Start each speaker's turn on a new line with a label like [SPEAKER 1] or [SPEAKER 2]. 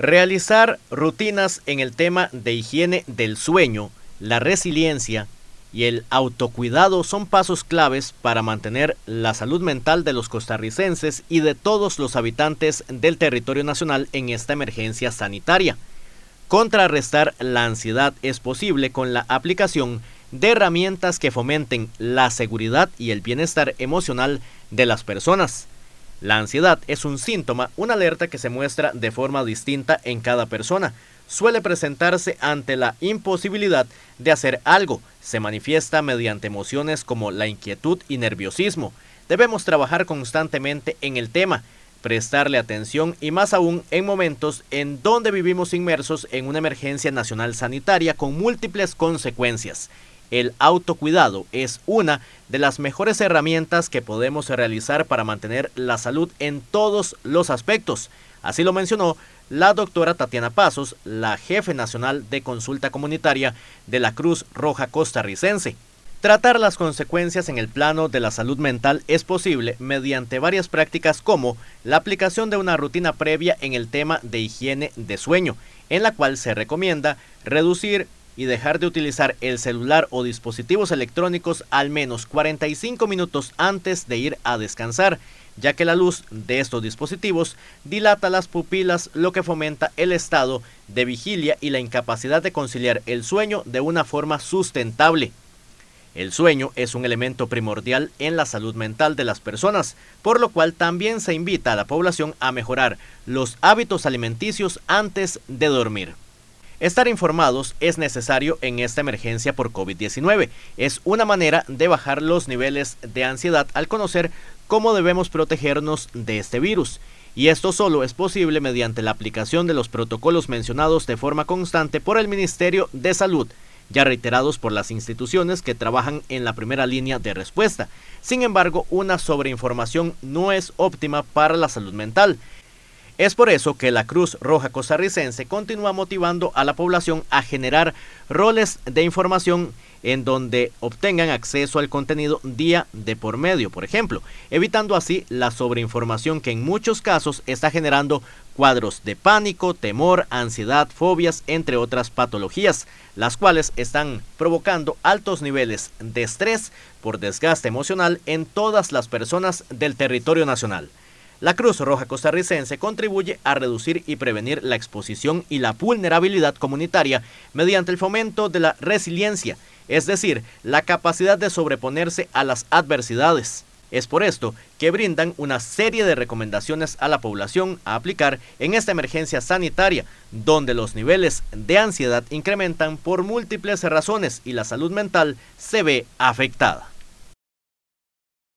[SPEAKER 1] Realizar rutinas en el tema de higiene del sueño, la resiliencia y el autocuidado son pasos claves para mantener la salud mental de los costarricenses y de todos los habitantes del territorio nacional en esta emergencia sanitaria. Contrarrestar la ansiedad es posible con la aplicación de herramientas que fomenten la seguridad y el bienestar emocional de las personas. La ansiedad es un síntoma, una alerta que se muestra de forma distinta en cada persona. Suele presentarse ante la imposibilidad de hacer algo. Se manifiesta mediante emociones como la inquietud y nerviosismo. Debemos trabajar constantemente en el tema, prestarle atención y más aún en momentos en donde vivimos inmersos en una emergencia nacional sanitaria con múltiples consecuencias el autocuidado es una de las mejores herramientas que podemos realizar para mantener la salud en todos los aspectos. Así lo mencionó la doctora Tatiana Pasos, la jefe nacional de consulta comunitaria de la Cruz Roja Costarricense. Tratar las consecuencias en el plano de la salud mental es posible mediante varias prácticas como la aplicación de una rutina previa en el tema de higiene de sueño, en la cual se recomienda reducir y dejar de utilizar el celular o dispositivos electrónicos al menos 45 minutos antes de ir a descansar, ya que la luz de estos dispositivos dilata las pupilas, lo que fomenta el estado de vigilia y la incapacidad de conciliar el sueño de una forma sustentable. El sueño es un elemento primordial en la salud mental de las personas, por lo cual también se invita a la población a mejorar los hábitos alimenticios antes de dormir. Estar informados es necesario en esta emergencia por COVID-19. Es una manera de bajar los niveles de ansiedad al conocer cómo debemos protegernos de este virus. Y esto solo es posible mediante la aplicación de los protocolos mencionados de forma constante por el Ministerio de Salud, ya reiterados por las instituciones que trabajan en la primera línea de respuesta. Sin embargo, una sobreinformación no es óptima para la salud mental es por eso que la Cruz Roja Costarricense continúa motivando a la población a generar roles de información en donde obtengan acceso al contenido día de por medio, por ejemplo, evitando así la sobreinformación que en muchos casos está generando cuadros de pánico, temor, ansiedad, fobias, entre otras patologías, las cuales están provocando altos niveles de estrés por desgaste emocional en todas las personas del territorio nacional. La Cruz Roja Costarricense contribuye a reducir y prevenir la exposición y la vulnerabilidad comunitaria mediante el fomento de la resiliencia, es decir, la capacidad de sobreponerse a las adversidades. Es por esto que brindan una serie de recomendaciones a la población a aplicar en esta emergencia sanitaria, donde los niveles de ansiedad incrementan por múltiples razones y la salud mental se ve afectada.